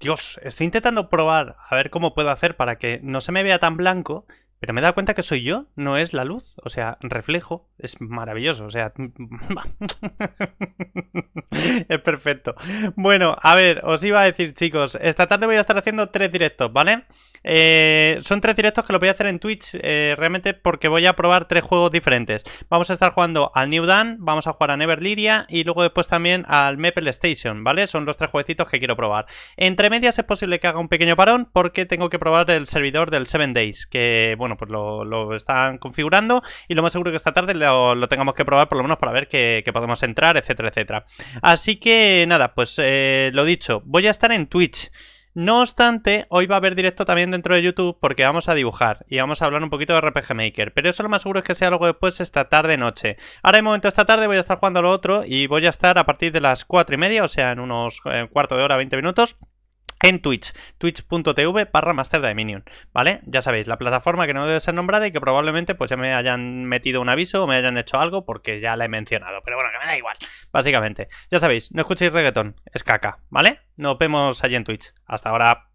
Dios, estoy intentando probar a ver cómo puedo hacer para que no se me vea tan blanco, pero me he dado cuenta que soy yo, no es la luz. O sea, reflejo, es maravilloso. O sea, mm, es perfecto. Bueno, a ver, os iba a decir, chicos, esta tarde voy a estar haciendo tres directos, ¿vale? Eh, son tres directos que los voy a hacer en Twitch eh, realmente porque voy a probar tres juegos diferentes. Vamos a estar jugando al New Dan, vamos a jugar a Never Lyria y luego después también al Maple Station, ¿vale? Son los tres jueguecitos que quiero probar. Entre medias es posible que haga un pequeño parón porque tengo que probar el servidor del Seven Days, que bueno, pues lo, están configurando y lo más seguro que esta tarde lo, tengamos que probar por lo menos para ver que, que podemos entrar, etcétera, etcétera. Así que nada, pues eh, lo dicho, voy a estar en Twitch. No obstante, hoy va a haber directo también dentro de YouTube porque vamos a dibujar y vamos a hablar un poquito de RPG Maker, pero eso lo más seguro es que sea algo después esta tarde-noche. Ahora de momento esta tarde voy a estar jugando lo otro y voy a estar a partir de las 4 y media, o sea, en unos eh, cuarto de hora, 20 minutos, en Twitch, twitch.tv barra Master de Minion, ¿vale? Ya sabéis, la plataforma que no debe ser nombrada y que probablemente pues ya me hayan metido un aviso o me hayan hecho algo porque ya la he mencionado, pero bueno, que me da igual, básicamente. Ya sabéis, no escuchéis reggaetón, es caca, ¿vale? Nos vemos allí en Twitch. Hasta ahora.